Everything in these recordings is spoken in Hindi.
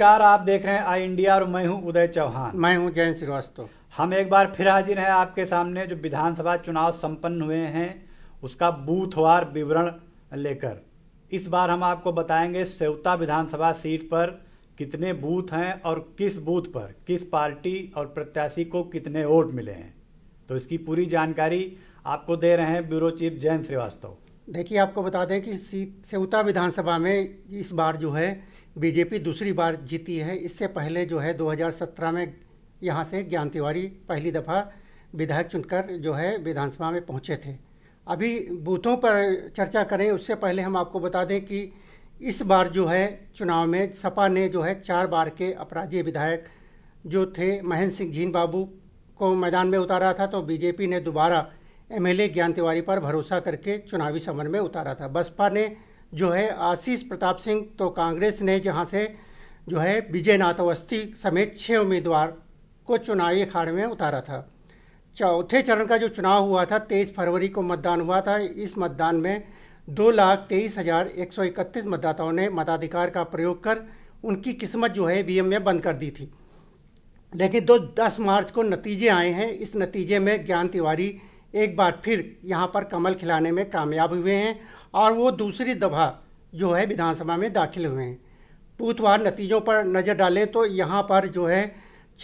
नमस्कार आप देख रहे हैं आई इंडिया और मैं हूं उदय चौहान मैं हूं जयंत श्रीवास्तव हम एक बार फिर हाजिर हैं आपके सामने जो विधानसभा चुनाव संपन्न हुए हैं उसका बूथवार विवरण लेकर इस बार हम आपको बताएंगे सेवता विधानसभा सीट पर कितने बूथ हैं और किस बूथ पर किस पार्टी और प्रत्याशी को कितने वोट मिले हैं तो इसकी पूरी जानकारी आपको दे रहे हैं ब्यूरो चीफ जयंत श्रीवास्तव देखिए आपको बता दें कि सेवता विधानसभा में इस बार जो है बीजेपी दूसरी बार जीती है इससे पहले जो है 2017 में यहाँ से ज्ञान तिवारी पहली दफ़ा विधायक चुनकर जो है विधानसभा में पहुँचे थे अभी बूथों पर चर्चा करें उससे पहले हम आपको बता दें कि इस बार जो है चुनाव में सपा ने जो है चार बार के अपराधी विधायक जो थे महेंद्र सिंह जीन बाबू को मैदान में उतारा था तो बीजेपी ने दोबारा एमएलए ज्ञान तिवारी पर भरोसा करके चुनावी समर में उतारा था बसपा ने जो है आशीष प्रताप सिंह तो कांग्रेस ने जहाँ से जो है विजयनाथ अवस्थी समेत छः उम्मीदवार को चुनावी अखाड़े में उतारा था चौथे चरण का जो चुनाव हुआ था तेईस फरवरी को मतदान हुआ था इस मतदान में दो लाख तेईस हज़ार एक सौ इकतीस मतदाताओं ने मताधिकार का प्रयोग कर उनकी किस्मत जो है वी में बंद कर दी थी लेकिन दो दस मार्च को नतीजे आए हैं इस नतीजे में ज्ञान तिवारी एक बार फिर यहाँ पर कमल खिलाने में कामयाब हुए हैं और वो दूसरी दफा जो है विधानसभा में दाखिल हुए हैं बूथवार नतीजों पर नज़र डालें तो यहाँ पर जो है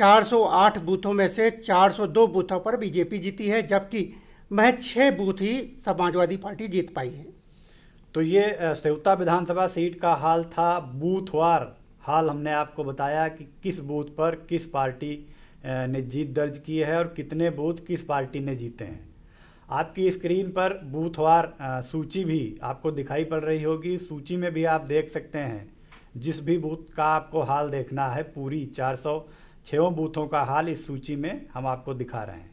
408 बूथों में से 402 बूथों पर बीजेपी जीती है जबकि मह छः बूथ ही समाजवादी पार्टी जीत पाई है तो ये सेवता विधानसभा सीट का हाल था बूथवार हाल हमने आपको बताया कि किस बूथ पर किस पार्टी ने जीत दर्ज की है और कितने बूथ किस पार्टी ने जीते हैं आपकी स्क्रीन पर बूथवार सूची भी आपको दिखाई पड़ रही होगी सूची में भी आप देख सकते हैं जिस भी बूथ का आपको हाल देखना है पूरी चार सौ बूथों का हाल इस सूची में हम आपको दिखा रहे हैं